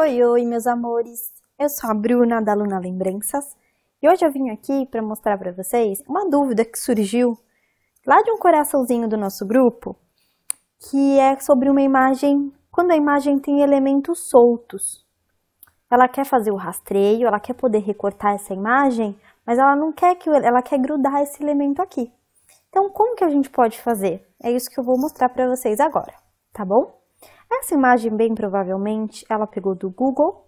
Oi, oi, meus amores! Eu sou a Bruna, da Luna Lembranças, e hoje eu vim aqui para mostrar para vocês uma dúvida que surgiu lá de um coraçãozinho do nosso grupo, que é sobre uma imagem, quando a imagem tem elementos soltos. Ela quer fazer o rastreio, ela quer poder recortar essa imagem, mas ela não quer que ela quer grudar esse elemento aqui. Então, como que a gente pode fazer? É isso que eu vou mostrar para vocês agora, tá bom? Essa imagem, bem provavelmente, ela pegou do Google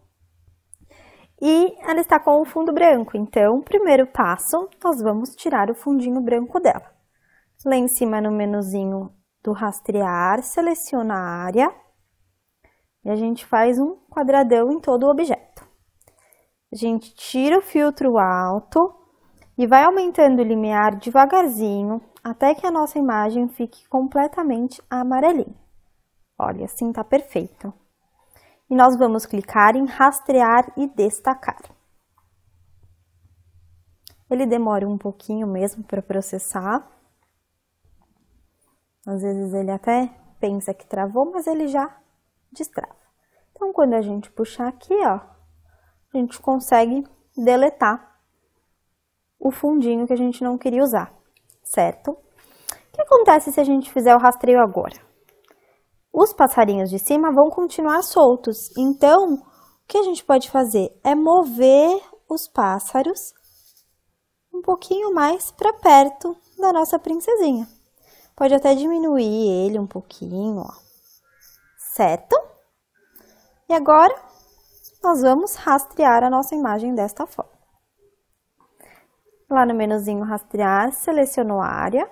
e ela está com o fundo branco. Então, primeiro passo, nós vamos tirar o fundinho branco dela. Lá em cima no menuzinho do rastrear, seleciona a área e a gente faz um quadradão em todo o objeto. A gente tira o filtro alto e vai aumentando o limiar devagarzinho até que a nossa imagem fique completamente amarelinha. Olha, assim tá perfeito. E nós vamos clicar em rastrear e destacar. Ele demora um pouquinho mesmo para processar. Às vezes ele até pensa que travou, mas ele já destrava. Então, quando a gente puxar aqui, ó, a gente consegue deletar o fundinho que a gente não queria usar, certo? O que acontece se a gente fizer o rastreio agora? os passarinhos de cima vão continuar soltos. Então, o que a gente pode fazer? É mover os pássaros um pouquinho mais para perto da nossa princesinha. Pode até diminuir ele um pouquinho, ó. Certo? E agora, nós vamos rastrear a nossa imagem desta forma. Lá no menuzinho rastrear, seleciono a área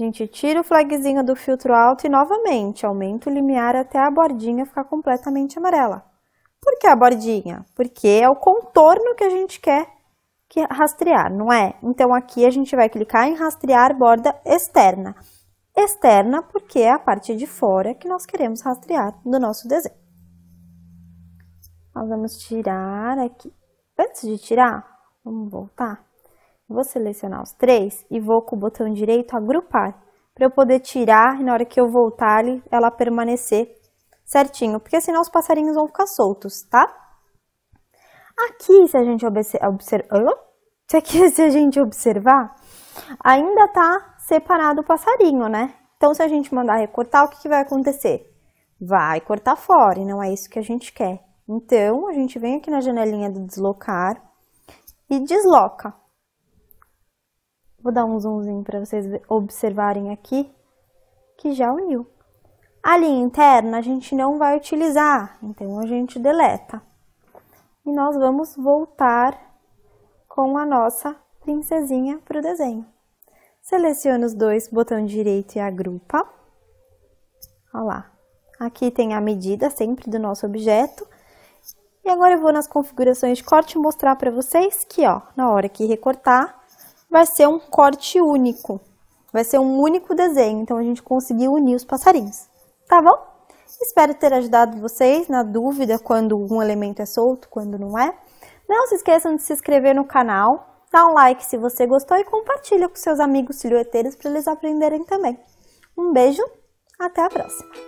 a gente tira o flagzinho do filtro alto e novamente aumenta o limiar até a bordinha ficar completamente amarela. Por que a bordinha? Porque é o contorno que a gente quer que rastrear, não é? Então aqui a gente vai clicar em rastrear borda externa. Externa porque é a parte de fora que nós queremos rastrear do nosso desenho. Nós vamos tirar aqui. Antes de tirar, vamos voltar Vou selecionar os três e vou com o botão direito agrupar, para eu poder tirar e na hora que eu voltar ela permanecer certinho, porque senão os passarinhos vão ficar soltos, tá? Aqui, se a gente observar, aqui, se a gente observar, ainda tá separado o passarinho, né? Então, se a gente mandar recortar, o que, que vai acontecer? Vai cortar fora, e não é isso que a gente quer. Então, a gente vem aqui na janelinha do deslocar e desloca. Vou dar um zoomzinho para vocês observarem aqui, que já uniu. A linha interna a gente não vai utilizar, então a gente deleta. E nós vamos voltar com a nossa princesinha para o desenho. Seleciona os dois, botão direito e agrupa. Olha lá. Aqui tem a medida sempre do nosso objeto. E agora eu vou nas configurações de corte mostrar para vocês que, ó, na hora que recortar, vai ser um corte único. Vai ser um único desenho, então a gente conseguiu unir os passarinhos, tá bom? Espero ter ajudado vocês na dúvida quando um elemento é solto, quando não é. Não se esqueçam de se inscrever no canal, dá um like se você gostou e compartilha com seus amigos silhueteiros para eles aprenderem também. Um beijo, até a próxima!